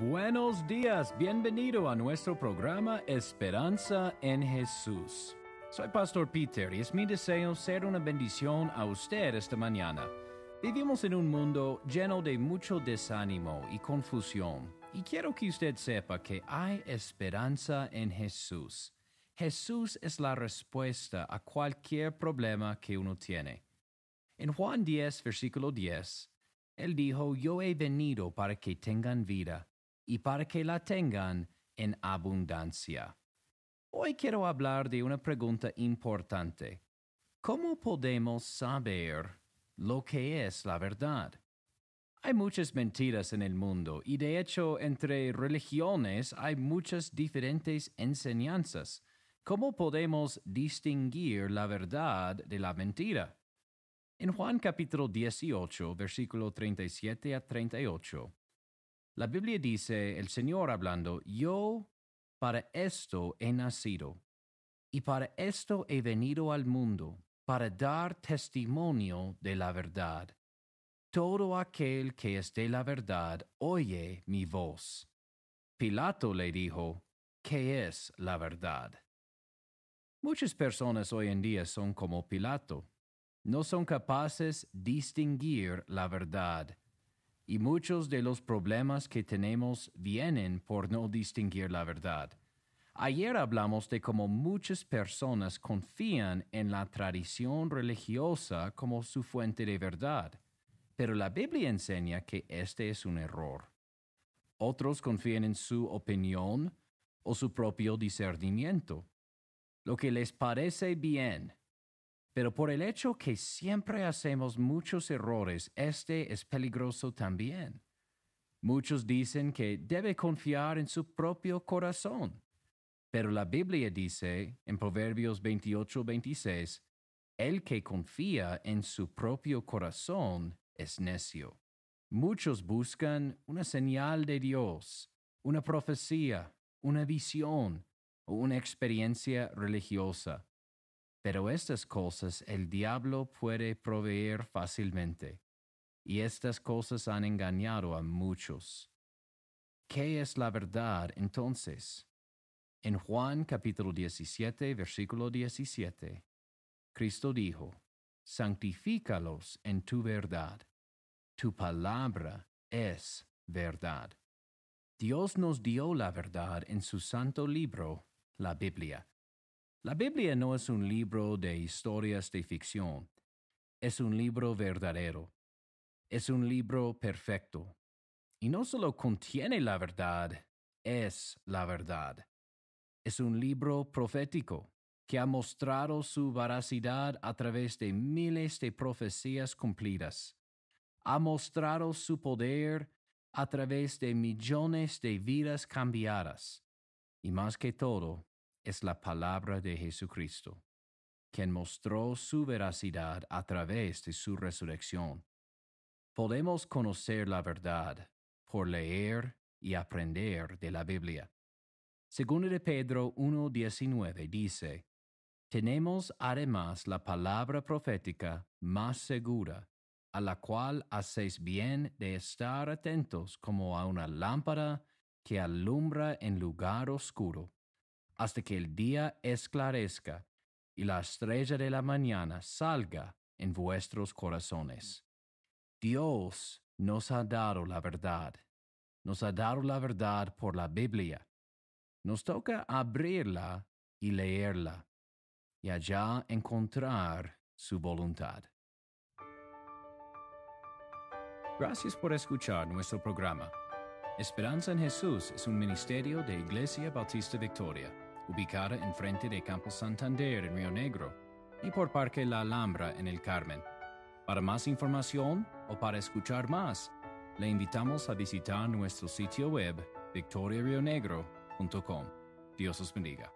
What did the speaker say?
Buenos días, bienvenido a nuestro programa Esperanza en Jesús. Soy Pastor Peter y es mi deseo ser una bendición a usted esta mañana. Vivimos en un mundo lleno de mucho desánimo y confusión y quiero que usted sepa que hay esperanza en Jesús. Jesús es la respuesta a cualquier problema que uno tiene. En Juan 10, versículo 10, Él dijo, Yo he venido para que tengan vida y para que la tengan en abundancia. Hoy quiero hablar de una pregunta importante. ¿Cómo podemos saber lo que es la verdad? Hay muchas mentiras en el mundo y de hecho entre religiones hay muchas diferentes enseñanzas. ¿Cómo podemos distinguir la verdad de la mentira? En Juan capítulo 18, versículo 37 a 38, la Biblia dice, el Señor hablando, yo para esto he nacido, y para esto he venido al mundo, para dar testimonio de la verdad. Todo aquel que es de la verdad oye mi voz. Pilato le dijo, ¿qué es la verdad? Muchas personas hoy en día son como Pilato. No son capaces de distinguir la verdad y muchos de los problemas que tenemos vienen por no distinguir la verdad. Ayer hablamos de cómo muchas personas confían en la tradición religiosa como su fuente de verdad, pero la Biblia enseña que este es un error. Otros confían en su opinión o su propio discernimiento, lo que les parece bien, pero por el hecho que siempre hacemos muchos errores, este es peligroso también. Muchos dicen que debe confiar en su propio corazón. Pero la Biblia dice en Proverbios 28-26, el que confía en su propio corazón es necio. Muchos buscan una señal de Dios, una profecía, una visión o una experiencia religiosa pero estas cosas el diablo puede proveer fácilmente, y estas cosas han engañado a muchos. ¿Qué es la verdad entonces? En Juan capítulo 17, versículo 17, Cristo dijo, Santifícalos en tu verdad. Tu palabra es verdad. Dios nos dio la verdad en su santo libro, la Biblia. La Biblia no es un libro de historias de ficción, es un libro verdadero, es un libro perfecto, y no solo contiene la verdad, es la verdad. Es un libro profético que ha mostrado su veracidad a través de miles de profecías cumplidas. Ha mostrado su poder a través de millones de vidas cambiadas. Y más que todo, es la palabra de Jesucristo, quien mostró su veracidad a través de su resurrección. Podemos conocer la verdad por leer y aprender de la Biblia. Según de Pedro 1.19 dice, Tenemos además la palabra profética más segura, a la cual hacéis bien de estar atentos como a una lámpara que alumbra en lugar oscuro hasta que el día esclarezca y la estrella de la mañana salga en vuestros corazones. Dios nos ha dado la verdad. Nos ha dado la verdad por la Biblia. Nos toca abrirla y leerla y allá encontrar su voluntad. Gracias por escuchar nuestro programa. Esperanza en Jesús es un ministerio de Iglesia Bautista Victoria, ubicada enfrente de Campo Santander en Río Negro y por Parque La Alhambra en El Carmen. Para más información o para escuchar más, le invitamos a visitar nuestro sitio web victoriarionegro.com. Dios os bendiga.